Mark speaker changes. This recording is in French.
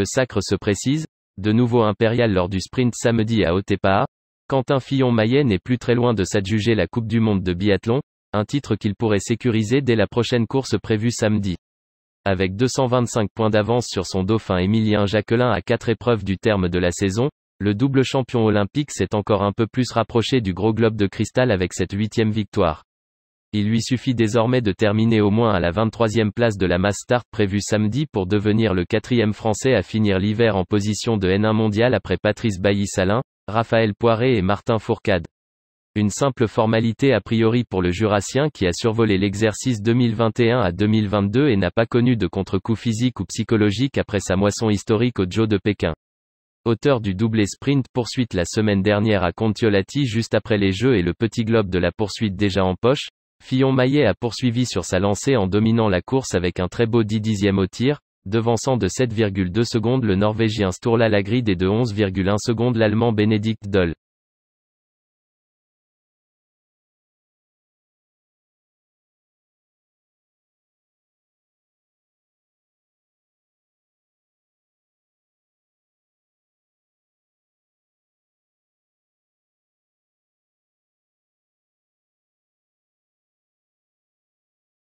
Speaker 1: Le sacre se précise, de nouveau impérial lors du sprint samedi à Otepaa. Quentin Fillon-Maillet n'est plus très loin de s'adjuger la Coupe du Monde de biathlon, un titre qu'il pourrait sécuriser dès la prochaine course prévue samedi. Avec 225 points d'avance sur son dauphin Émilien Jacquelin à quatre épreuves du terme de la saison, le double champion olympique s'est encore un peu plus rapproché du gros globe de cristal avec cette huitième victoire. Il lui suffit désormais de terminer au moins à la 23e place de la mass start prévue samedi pour devenir le quatrième français à finir l'hiver en position de N1 mondial après Patrice Bailly-Salin, Raphaël Poiré et Martin Fourcade. Une simple formalité a priori pour le Jurassien qui a survolé l'exercice 2021 à 2022 et n'a pas connu de contre-coup physique ou psychologique après sa moisson historique au Joe de Pékin. Auteur du doublé sprint poursuite la semaine dernière à Contiolati juste après les Jeux et le petit globe de la poursuite déjà en poche, Fillon-Maillet a poursuivi sur sa lancée en dominant la course avec un très beau 10 dixième au tir, devançant de 7,2 secondes le Norvégien Sturla Lagrid et de 11,1 secondes l'Allemand Benedikt Doll.